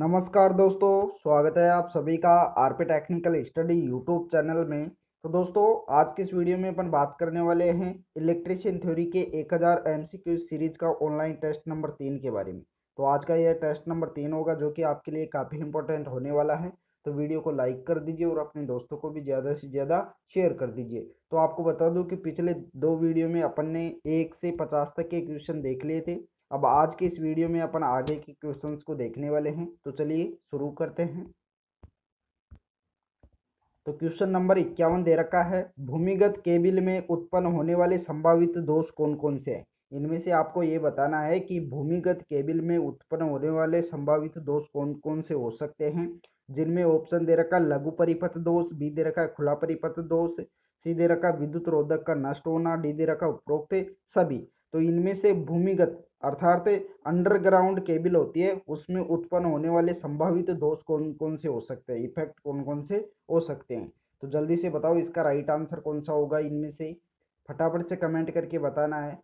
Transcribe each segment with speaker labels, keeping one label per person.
Speaker 1: नमस्कार दोस्तों स्वागत है आप सभी का RP technical study YouTube channel में तो दोस्तों आज के इस वीडियो में अपन बात करने वाले हैं इलेक्ट्रिशियन थ्योरी के 1000 हज़ार एम सीरीज का ऑनलाइन टेस्ट नंबर तीन के बारे में तो आज का यह टेस्ट नंबर तीन होगा जो कि आपके लिए काफ़ी इंपॉर्टेंट होने वाला है तो वीडियो को लाइक कर दीजिए और अपने दोस्तों को भी ज़्यादा से ज़्यादा शेयर कर दीजिए तो आपको बता दूँ कि पिछले दो वीडियो में अपन ने एक से पचास तक के क्वेश्चन देख लिए थे अब आज के इस वीडियो में अपन आगे के क्वेश्चंस को देखने वाले हैं तो चलिए शुरू करते हैं तो क्वेश्चन नंबर इक्यावन दे रखा है भूमिगत केबिल में उत्पन्न होने वाले संभावित दोष कौन कौन से हैं इनमें से आपको ये बताना है कि भूमिगत केबिल में उत्पन्न होने वाले संभावित दोष कौन कौन से हो सकते हैं जिनमें ऑप्शन दे रखा लघु परिपथ दोष बी दे रखा खुला परिपथ दोष सी दे रखा विद्युत रोधक का नष्ट होना डी दे रखा उपरोक्त सभी तो इनमें से भूमिगत अर्थात अंडरग्राउंड केबल होती है उसमें उत्पन्न होने वाले संभावित दोष कौन कौन से हो सकते हैं इफेक्ट कौन कौन से हो सकते हैं तो जल्दी से बताओ इसका राइट आंसर कौन सा होगा इनमें से फटाफट से कमेंट करके बताना है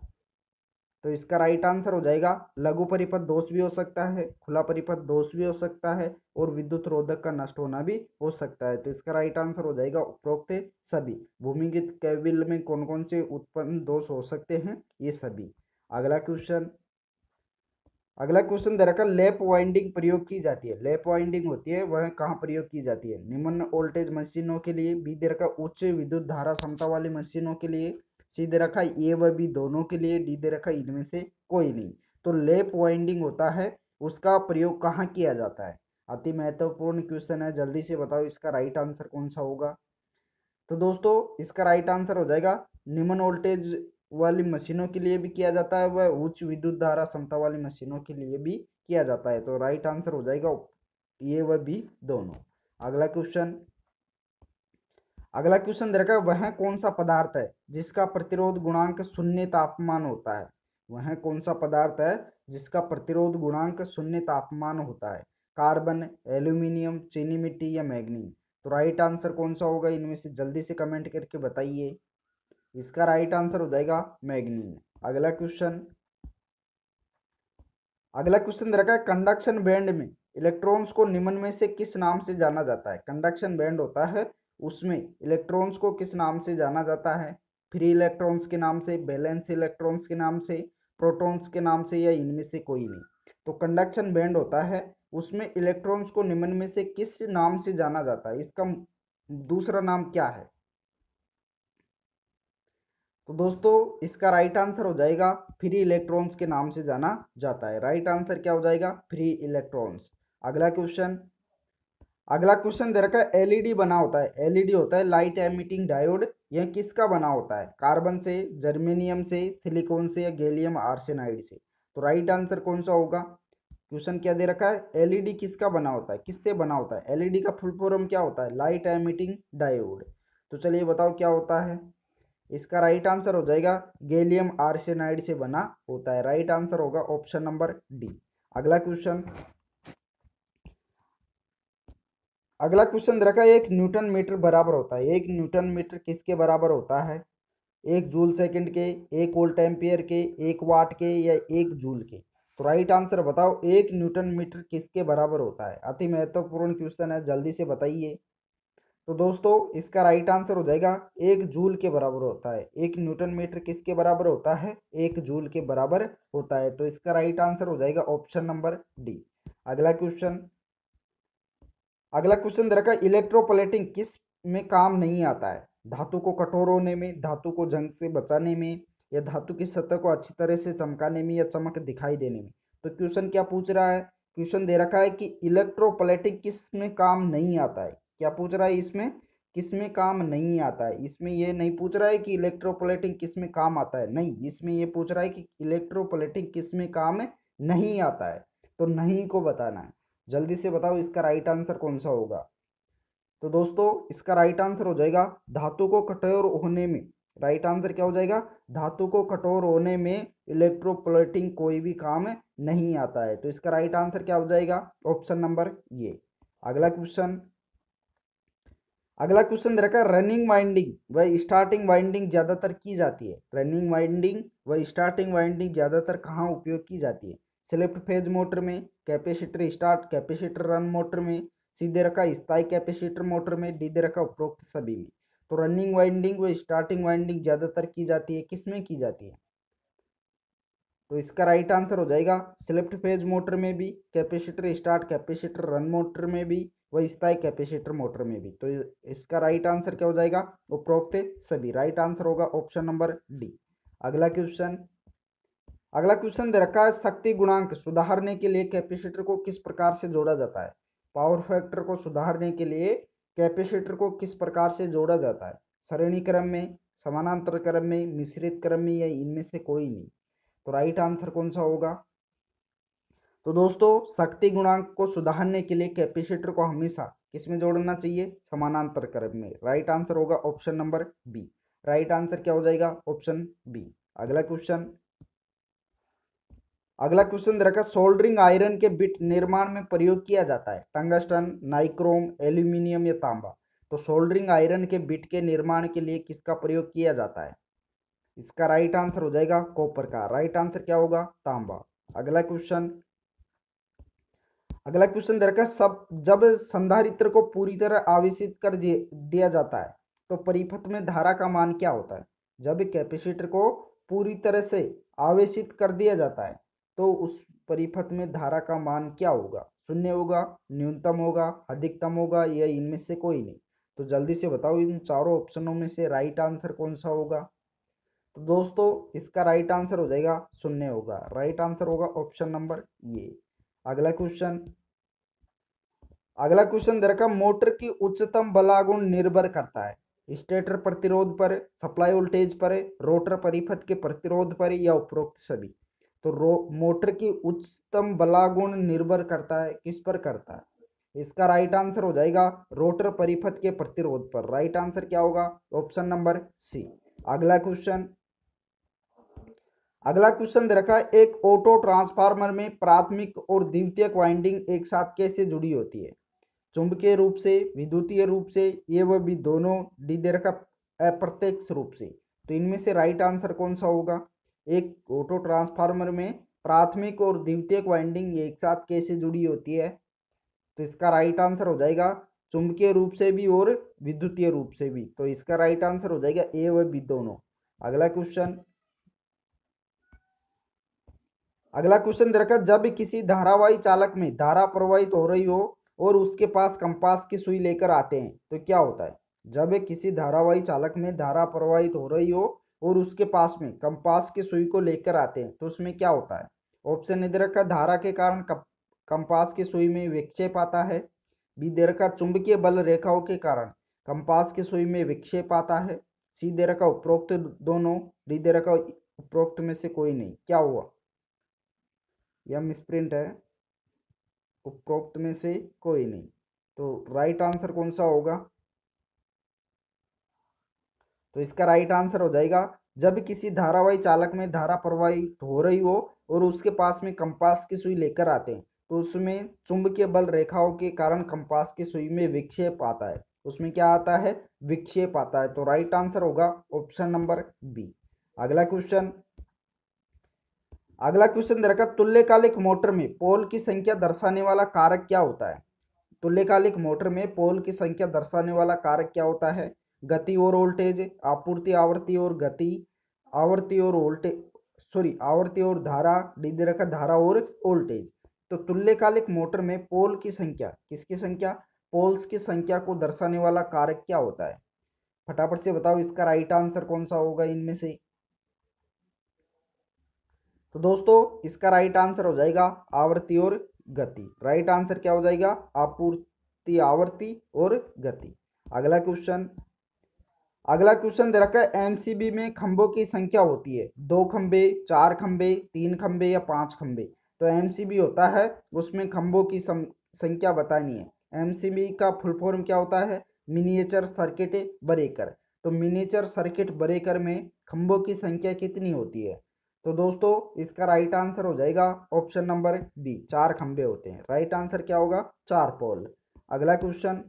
Speaker 1: तो इसका राइट आंसर हो जाएगा लघु परिपथ दोष भी हो सकता है खुला परिपथ दोष भी हो सकता है और विद्युत रोधक का नष्ट होना भी हो सकता है तो इसका राइट आंसर हो जाएगा उपरोक्त सभी भूमिगत केबिल में कौन कौन से उत्पन्न दोष हो सकते हैं ये सभी अगला क्वेश्चन अगला क्वेश्चन दे रखा लेप वाइंडिंग प्रयोग की जाती है लेप वाइंडिंग होती है वह कहाँ प्रयोग की जाती है निम्न वोल्टेज मशीनों के लिए बी दे रखा उच्च विद्युत धारा क्षमता वाली मशीनों के लिए सी दे रखा है ए व बी दोनों के लिए डी दे रखा है इनमें से कोई नहीं तो लेप वाइंडिंग होता है उसका प्रयोग कहाँ किया जाता है अति महत्वपूर्ण क्वेश्चन है जल्दी से बताओ इसका राइट आंसर कौन सा होगा तो दोस्तों इसका राइट आंसर हो जाएगा निम्न वोल्टेज वाली मशीनों के लिए भी किया जाता है वह उच्च विद्युत धारा क्षमता वाली मशीनों के लिए भी किया जाता है तो राइट आंसर हो जाएगा ए व बी दोनों अगला क्वेश्चन अगला क्वेश्चन दे रखा है वह कौन सा पदार्थ है जिसका प्रतिरोध गुणांक शून्य तापमान होता है वह कौन सा पदार्थ है जिसका प्रतिरोध गुणांक शून्य तापमान होता है कार्बन एल्यूमिनियम चीनी मिट्टी या मैग्नीम तो राइट आंसर कौन सा होगा इनमें से जल्दी से कमेंट करके बताइए इसका राइट आंसर हो जाएगा मैग्नीम अगला क्वेश्चन अगला क्वेश्चन दे रखा है कंडक्शन बैंड में इलेक्ट्रॉन्स को निम्न में से किस नाम से जाना जाता है कंडक्शन बैंड होता है उसमें इलेक्ट्रॉन्स को किस नाम से जाना जाता है फ्री इलेक्ट्रॉन्स के नाम से बैलेंस इलेक्ट्रॉन्स के नाम से प्रोटॉन्स के नाम से या इनमें से कोई नहीं तो कंडक्शन बैंड होता है उसमें इलेक्ट्रॉन्स को निम्न में से किस नाम से जाना जाता है इसका दूसरा नाम क्या है तो दोस्तों इसका राइट आंसर हो जाएगा फ्री इलेक्ट्रॉन्स के नाम से जाना जाता है राइट आंसर क्या हो जाएगा फ्री इलेक्ट्रॉन्स अगला क्वेश्चन अगला क्वेश्चन दे रखा है एलईडी e बना होता है एलईडी e होता है लाइट एमिटिंग डायोड यह किसका बना होता है कार्बन से जर्मेनियम से सिलिकॉन से या गैलियम आर्सेनाइड से तो राइट आंसर कौन सा होगा क्वेश्चन क्या दे रखा है एलईडी e किसका बना होता है किससे बना होता है एलईडी का फुल फॉर्म क्या होता है लाइट एमिटिंग डायोड तो चलिए बताओ क्या होता है इसका राइट आंसर हो जाएगा गैलियम आर्सेनाइड से बना होता है राइट आंसर होगा ऑप्शन नंबर डी अगला क्वेश्चन अगला क्वेश्चन दे रखा है एक न्यूटन मीटर बराबर होता है एक न्यूटन मीटर किसके बराबर होता है एक जूल सेकंड के एक वोल्ट एम्पियर के एक वाट के या एक जूल के तो राइट आंसर बताओ एक न्यूटन मीटर किसके बराबर होता है अति महत्वपूर्ण क्वेश्चन है जल्दी से बताइए तो दोस्तों इसका राइट आंसर हो जाएगा एक जूल के बराबर होता है एक न्यूटन मीटर किसके बराबर होता है एक जूल के बराबर होता है तो इसका राइट आंसर हो जाएगा ऑप्शन नंबर डी अगला क्वेश्चन अगला क्वेश्चन दे रखा है इलेक्ट्रोपलेटिंग किस में काम नहीं आता है धातु को कठोर होने में धातु को जंग से बचाने में या धातु की सतह को अच्छी तरह से चमकाने में या चमक दिखाई देने में तो क्वेश्चन क्या पूछ रहा है क्वेश्चन दे रखा है कि इलेक्ट्रोपलेटिंग किस में काम नहीं आता है क्या पूछ रहा है इसमें किस में काम नहीं आता है इसमें यह नहीं पूछ रहा है कि इलेक्ट्रोपलेटिंग किस में काम आता है नहीं इसमें यह पूछ रहा है कि इलेक्ट्रोपलेटिंग किस में काम नहीं आता है तो नहीं को बताना है जल्दी से बताओ इसका राइट आंसर कौन सा होगा तो दोस्तों इसका राइट आंसर हो जाएगा धातु को कठोर होने में राइट आंसर क्या हो जाएगा धातु को कठोर होने में इलेक्ट्रोप्लेटिंग कोई भी काम नहीं आता है तो इसका राइट आंसर क्या हो जाएगा ऑप्शन नंबर ये अगला क्वेश्चन अगला क्वेश्चन दे रखा रनिंग वाइंडिंग व स्टार्टिंग वाइंडिंग ज़्यादातर की जाती है रनिंग वाइंडिंग व स्टार्टिंग वाइंडिंग ज़्यादातर कहाँ उपयोग की जाती है सेलेक्ट फेज मोटर में capacitor start capacitor run motor में सीधे रखा स्थाई कैपेसिटर मोटर में डीधे रखा उपरोक्त सभी में तो रनिंग वाइंडिंग व स्टार्टिंग वाइंडिंग ज़्यादातर की जाती है किस में की जाती है तो इसका राइट आंसर हो जाएगा स्लिप्ट फेज मोटर में भी capacitor start capacitor run motor में भी व स्थाई कैपेसिटर मोटर में भी तो इसका राइट आंसर क्या हो जाएगा उपरोक्त सभी राइट आंसर होगा ऑप्शन नंबर डी अगला क्वेश्चन अगला क्वेश्चन दे रखा है शक्ति गुणांक सुधारने के लिए कैपेसिटर को किस प्रकार से जोड़ा जाता है पावर फैक्टर को सुधारने के लिए कैपेसिटर को किस प्रकार से जोड़ा जाता है श्रेणी क्रम में समानांतर क्रम में मिश्रित क्रम में या इनमें से कोई नहीं तो राइट आंसर कौन सा होगा तो दोस्तों शक्ति गुणांक को सुधारने के लिए कैपेसिटर को हमेशा किस में जोड़ना चाहिए समानांतर क्रम में राइट आंसर होगा option number B right answer क्या हो जाएगा ऑप्शन बी अगला क्वेश्चन अगला क्वेश्चन देखा सोल्डरिंग आयरन के बिट निर्माण में प्रयोग किया जाता है टंगस्टन नाइक्रोम एल्यूमिनियम या तांबा तो सोल्डरिंग आयरन के बिट के निर्माण के लिए किसका प्रयोग किया जाता है इसका राइट आंसर हो जाएगा कॉपर का राइट आंसर क्या होगा तांबा अगला क्वेश्चन अगला क्वेश्चन देखा सब जब संधारित्र को पूरी तरह आवेशित कर दिया जाता है तो परिपथ में धारा का मान क्या होता है जब कैपेसिटर को पूरी तरह से आवेशित कर दिया जाता है तो उस परिपथ में धारा का मान क्या होगा शून्य होगा न्यूनतम होगा अधिकतम होगा या इनमें से कोई नहीं तो जल्दी से बताओ इन चारों ऑप्शनों में से राइट आंसर कौन सा होगा तो दोस्तों इसका राइट आंसर हो जाएगा शून्य होगा राइट आंसर होगा ऑप्शन नंबर ये अगला क्वेश्चन अगला क्वेश्चन देखा मोटर की उच्चतम बलागुण निर्भर करता है स्टेटर प्रतिरोध पर सप्लाई वोल्टेज पर रोटर परिपथ के प्रतिरोध पर या उपरोक्त सभी तो मोटर की उच्चतम बलागुण निर्भर करता है किस पर करता है इसका राइट आंसर हो जाएगा रोटर परिपथ के प्रतिरोध पर राइट आंसर क्या होगा ऑप्शन नंबर सी अगला क्वेश्चन अगला क्वेश्चन दे रखा है एक ऑटो ट्रांसफार्मर में प्राथमिक और द्वितीयक वाइंडिंग एक साथ कैसे जुड़ी होती है चुंबकीय रूप से विद्युतीय रूप से ये वह भी दोनों डी दे रखा अप्रत्यक्ष रूप से तो इनमें से राइट आंसर कौन सा होगा एक ऑटो ट्रांसफार्मर में प्राथमिक और द्वितीयक वाइंडिंग एक साथ कैसे जुड़ी होती है तो इसका राइट आंसर हो जाएगा चुंबकीय रूप से भी और विद्युतीय रूप से भी तो इसका राइट आंसर हो जाएगा ए व बी दोनों अगला क्वेश्चन अगला क्वेश्चन देखा जब किसी धारावाही चालक में धारा प्रवाहित हो रही हो और उसके पास कंपास की सुई लेकर आते हैं तो क्या होता है जब किसी धारावाही चालक में धारा प्रवाहित हो रही हो और उसके पास में कंपास के सुई को लेकर आते हैं तो उसमें क्या होता है ऑप्शन ए दे रखा धारा के कारण कंपास के सुई में विक्षेप आता है बी दे रखा चुंबकीय बल रेखाओं के कारण कंपास के सुई में विक्षेप आता है सी दे रखा उपरोक्त दोनों डी दे रखा उपरोक्त में से कोई नहीं क्या हुआ यह मिसप्रिंट है उपरोक्त में से कोई नहीं तो राइट आंसर कौन सा होगा तो इसका राइट आंसर हो जाएगा जब किसी धारावाही चालक में धारा प्रवाहित हो रही हो और उसके पास में कंपास की सुई लेकर आते हैं तो उसमें चुंबकीय बल रेखाओं के कारण कंपास की सुई में विक्षेप आता है उसमें क्या आता है विक्षेप आता है तो राइट आंसर होगा ऑप्शन नंबर बी अगला क्वेश्चन अगला क्वेश्चन देखा तुल्यकालिक मोटर में पोल की संख्या दर्शाने वाला कारक क्या होता है तुल्यकालिक मोटर में पोल की संख्या दर्शाने वाला कारक क्या होता है गति और वोल्टेज आपूर्ति आवृत्ति और गति आवृत्ति और वोल्टेज सॉरी आवृत्ति और धारा डी रखा धारा और वोल्टेज तो तुल्यकालिक मोटर में पोल की संख्या किसकी संख्या पोल्स की संख्या को दर्शाने वाला कारक क्या होता है फटाफट से बताओ इसका राइट आंसर कौन सा होगा इनमें से तो दोस्तों इसका राइट आंसर हो जाएगा आवृत्ति और गति राइट आंसर क्या हो जाएगा आपूर्ति आवृत्ति और गति अगला क्वेश्चन अगला क्वेश्चन दे रखा है एमसीबी में खंभों की संख्या होती है दो खंबे चार खंबे तीन खंबे या पांच खंबे तो एमसीबी होता है उसमें खंभों की संख्या बतानी है एमसीबी का फुल फॉर्म क्या होता है मिनिएचर सर्किट ब्रेकर तो मिनिएचर सर्किट ब्रेकर में खंभों की संख्या कितनी होती है तो दोस्तों इसका राइट आंसर हो जाएगा ऑप्शन नंबर बी चार खंबे होते हैं राइट आंसर क्या होगा चार पोल अगला क्वेश्चन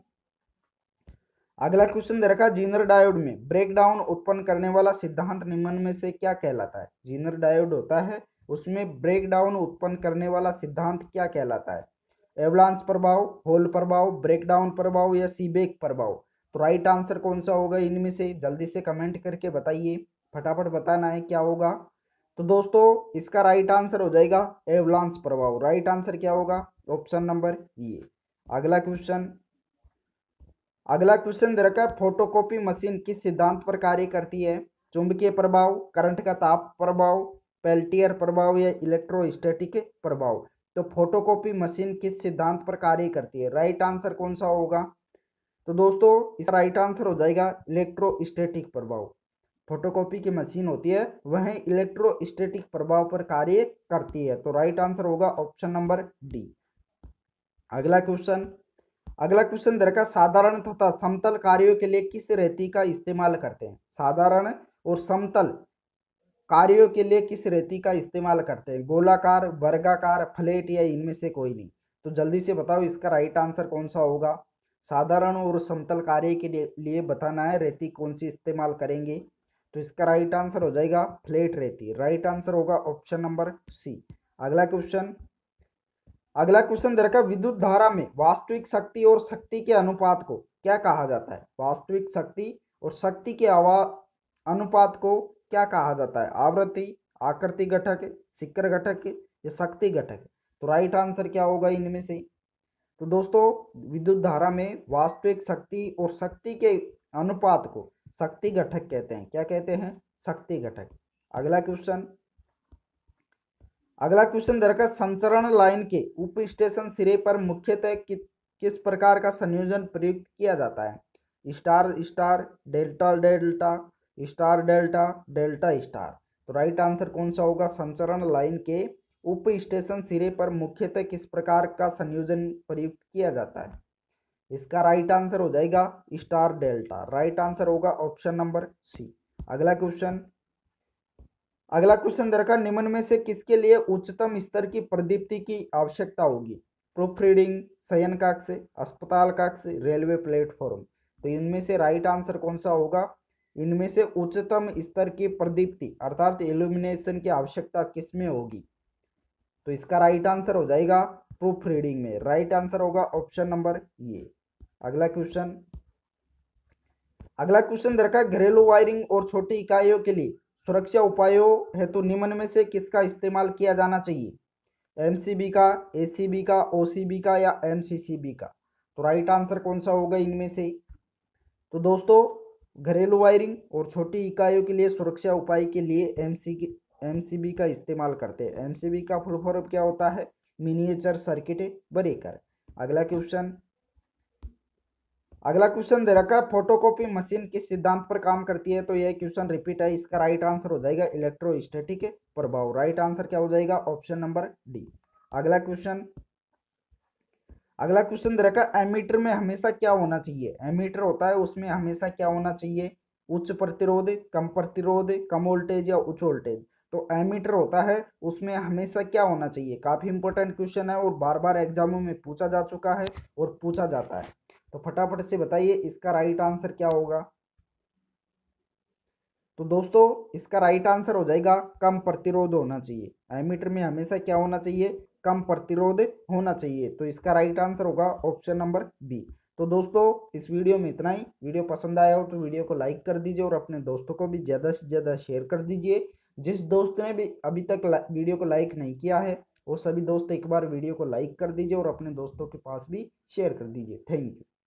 Speaker 1: अगला क्वेश्चन दे रखा जीनर डायोड में ब्रेक डाउन उत्पन्न करने वाला सिद्धांत निम्न में से क्या कहलाता है जीनर डायोड होता है उसमें ब्रेक डाउन उत्पन्न करने वाला सिद्धांत क्या कहलाता है एवलांस प्रभाव होल प्रभाव ब्रेक डाउन प्रभाव या सीबेक प्रभाव तो राइट आंसर कौन सा होगा इनमें से जल्दी से कमेंट करके बताइए फटाफट बताना है क्या होगा तो दोस्तों इसका राइट आंसर हो जाएगा एवलांस प्रभाव राइट आंसर क्या होगा ऑप्शन नंबर ये अगला क्वेश्चन अगला क्वेश्चन दे रखा है फोटोकॉपी मशीन किस सिद्धांत पर कार्य करती है चुंबकीय प्रभाव करंट का ताप प्रभाव पेल्टियर प्रभाव या इलेक्ट्रोस्टैटिक प्रभाव तो फोटोकॉपी मशीन किस सिद्धांत पर कार्य करती है राइट आंसर कौन सा होगा तो दोस्तों इसका राइट आंसर हो जाएगा इलेक्ट्रोस्टैटिक प्रभाव फोटोकॉपी की मशीन होती है वह इलेक्ट्रोस्टैटिक प्रभाव पर कार्य करती है तो राइट आंसर होगा ऑप्शन नंबर डी अगला क्वेश्चन अगला क्वेश्चन देखा साधारण तथा समतल कार्यों के लिए किस रेती का इस्तेमाल करते हैं साधारण और समतल कार्यों के लिए किस रेती का इस्तेमाल करते हैं गोलाकार वर्गाकार फ्लेट या इनमें से कोई नहीं तो जल्दी से बताओ इसका राइट आंसर कौन सा होगा साधारण और समतल कार्य के लिए बताना है रेती कौन सी इस्तेमाल करेंगे तो इसका राइट आंसर हो जाएगा फ्लेट रेती राइट आंसर होगा ऑप्शन नंबर सी अगला क्वेश्चन अगला क्वेश्चन दे रखा विद्युत धारा में वास्तविक शक्ति और शक्ति के अनुपात को क्या कहा जाता है वास्तविक शक्ति और शक्ति के आवा अनुपात को क्या कहा जाता है आवृत्ति आकृति घटक सिक्कर घटक या शक्ति घटक तो राइट आंसर क्या होगा इनमें से तो दोस्तों विद्युत धारा में वास्तविक शक्ति और शक्ति के अनुपात को शक्ति घटक कहते हैं क्या कहते हैं शक्ति घटक अगला क्वेश्चन अगला क्वेश्चन रखा संचरण लाइन के उप स्टेशन सिरे पर मुख्यतः कि, किस प्रकार का संयोजन प्रयुक्त किया जाता है star star delta delta star delta delta star तो राइट आंसर कौन सा होगा संचरण लाइन के उप स्टेशन सिरे पर मुख्यतः किस प्रकार का संयोजन प्रयुक्त किया जाता है इसका राइट आंसर हो जाएगा स्टार डेल्टा राइट आंसर होगा ऑप्शन नंबर सी अगला क्वेश्चन अगला क्वेश्चन दे रखा निम्न में से किसके लिए उच्चतम स्तर की प्रदीप्ति की आवश्यकता होगी प्रूफ रीडिंग शयन कक्ष अस्पताल कक्ष रेलवे प्लेटफॉर्म तो इनमें से राइट आंसर कौन सा होगा इनमें से उच्चतम स्तर की प्रदीप्ति अर्थात इल्यूमिनेशन की आवश्यकता किस में होगी तो इसका राइट आंसर हो जाएगा प्रूफ रीडिंग में राइट आंसर होगा ऑप्शन नंबर ये अगला क्वेश्चन अगला क्वेश्चन दे रखा घरेलू वायरिंग और छोटी इकाइयों के लिए सुरक्षा उपायों हेतु निम्न में से किसका इस्तेमाल किया जाना चाहिए एमसीबी का एसीबी का ओसीबी का या एमसीसीबी का तो राइट आंसर कौन सा होगा इनमें से तो दोस्तों घरेलू वायरिंग और छोटी इकाइयों के लिए सुरक्षा उपाय के लिए एम बी का इस्तेमाल करते हैं बी का फुल फॉर्म क्या होता है मिनिएचर सर्किट बरेकर अगला क्वेश्चन अगला क्वेश्चन दे रखा है फोटोकॉपी मशीन किस सिद्धांत पर काम करती है तो यह क्वेश्चन रिपीट है इसका राइट आंसर हो जाएगा इलेक्ट्रोस्टैटिक प्रभाव राइट आंसर क्या हो जाएगा ऑप्शन नंबर डी अगला क्वेश्चन अगला क्वेश्चन दे रखा है एमीटर में हमेशा क्या होना चाहिए एमीटर होता है उसमें हमेशा क्या होना चाहिए उच्च प्रतिरोध कम प्रतिरोध कम वोल्टेज या उच्च वोल्टेज तो एमीटर होता है उसमें हमेशा क्या होना चाहिए काफ़ी इंपॉर्टेंट क्वेश्चन है और बार बार एग्जामों में पूछा जा चुका है और पूछा जाता है तो फटाफट से बताइए इसका राइट आंसर क्या होगा तो दोस्तों इसका राइट आंसर हो जाएगा कम प्रतिरोध होना चाहिए एमीटर में हमेशा क्या होना चाहिए कम प्रतिरोध होना चाहिए तो इसका राइट आंसर होगा ऑप्शन नंबर बी तो दोस्तों इस वीडियो में इतना ही वीडियो पसंद आया हो तो वीडियो को लाइक कर दीजिए और अपने दोस्तों को भी ज़्यादा से ज़्यादा शेयर कर दीजिए जिस दोस्त ने भी अभी तक वीडियो को लाइक नहीं किया है वो सभी दोस्त एक बार वीडियो को लाइक कर दीजिए और अपने दोस्तों के पास भी शेयर कर दीजिए थैंक यू